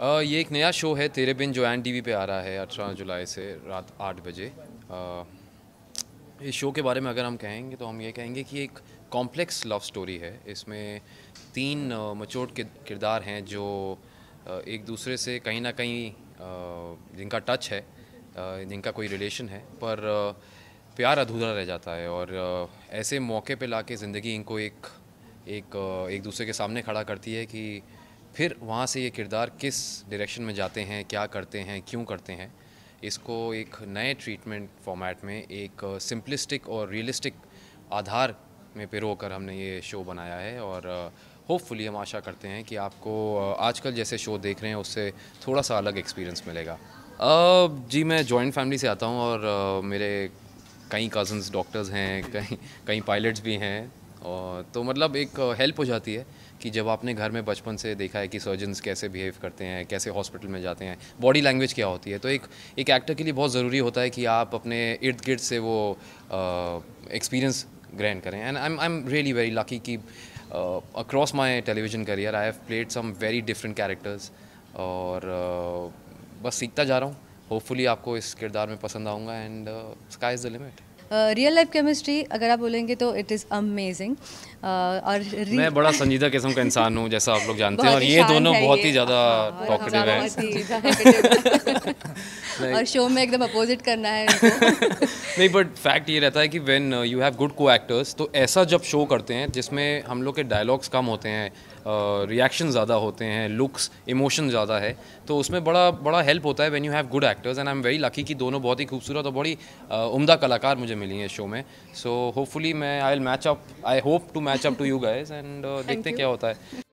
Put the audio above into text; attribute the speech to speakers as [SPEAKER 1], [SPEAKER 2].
[SPEAKER 1] आ, ये एक नया शो है तेरे बिन जो एन टी पे आ रहा है अठारह जुलाई से रात आठ बजे इस शो के बारे में अगर हम कहेंगे तो हम ये कहेंगे कि एक कॉम्प्लेक्स लव स्टोरी है इसमें तीन मचोट किरदार हैं जो एक दूसरे से कहीं ना कहीं जिनका टच है जिनका कोई रिलेशन है पर प्यार अधूरा रह जाता है और ऐसे मौके पे लाके ज़िंदगी इनको एक एक एक दूसरे के सामने खड़ा करती है कि फिर वहाँ से ये किरदार किस डायरेक्शन में जाते हैं क्या करते हैं क्यों करते हैं इसको एक नए ट्रीटमेंट फॉर्मेट में एक सिंपलिस्टिक और रियलिस्टिक आधार में पिरो कर हमने ये शो बनाया है और होपफुली हम आशा करते हैं कि आपको आजकल जैसे शो देख रहे हैं उससे थोड़ा सा अलग एक्सपीरियंस मिलेगा जी मैं जॉइंट फैमिली से आता हूँ और मेरे कई कज़न्स डॉक्टर्स हैं कई कई पायलट्स भी हैं और तो मतलब एक हेल्प हो जाती है कि जब आपने घर में बचपन से देखा है कि सर्जन्स कैसे बिहेव करते हैं कैसे हॉस्पिटल में जाते हैं बॉडी लैंग्वेज क्या होती है तो एक एक एक्टर के लिए बहुत ज़रूरी होता है कि आप अपने इर्द गिर्द से वो एक्सपीरियंस ग्रहण करें and I am I am really very lucky कि across my television career I have played some very different characters और uh, बस सीखता जा रहा हूँ होपफुली आपको इस किरदार में पसंद आऊँगा and sky is the limit real life chemistry अगर आप बोलेंगे तो इट इज़ अमेजिंग और मैं बड़ा संजीदा किस्म का इंसान हूँ जैसा आप लोग जानते हैं और ये दोनों हाँ, बहुत ही ज़्यादा टॉकटिव है और शो में एकदम अपोजिट करना है नहीं बट फैक्ट ये रहता है कि when you have good co actors तो ऐसा जब शो करते हैं जिसमें हम लोग के डायलॉग्स कम होते हैं रिएक्शन uh, ज़्यादा होते हैं लुक्स इमोशन ज़्यादा है तो उसमें बड़ा बड़ा हेल्प होता है when you have good actors and I am very lucky कि दोनों बहुत ही खूबसूरत और बड़ी uh, उमदा कलाकार मुझे मुझे मिली हैं शो में सो होपफुली मैं I will match up I hope to match up to you guys and देखते क्या होता है